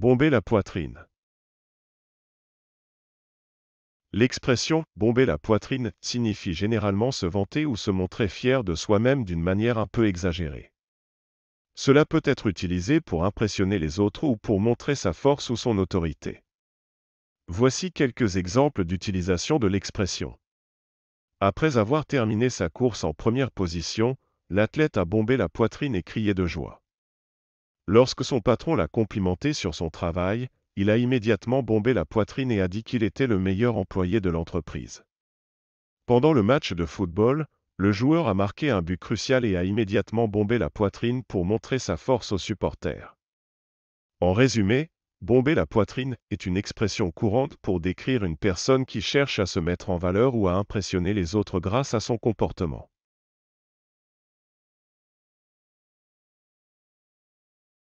bomber la poitrine. L'expression bomber la poitrine signifie généralement se vanter ou se montrer fier de soi-même d'une manière un peu exagérée. Cela peut être utilisé pour impressionner les autres ou pour montrer sa force ou son autorité. Voici quelques exemples d'utilisation de l'expression. Après avoir terminé sa course en première position, l'athlète a bombé la poitrine et crié de joie. Lorsque son patron l'a complimenté sur son travail, il a immédiatement bombé la poitrine et a dit qu'il était le meilleur employé de l'entreprise. Pendant le match de football, le joueur a marqué un but crucial et a immédiatement bombé la poitrine pour montrer sa force aux supporters. En résumé, bomber la poitrine est une expression courante pour décrire une personne qui cherche à se mettre en valeur ou à impressionner les autres grâce à son comportement.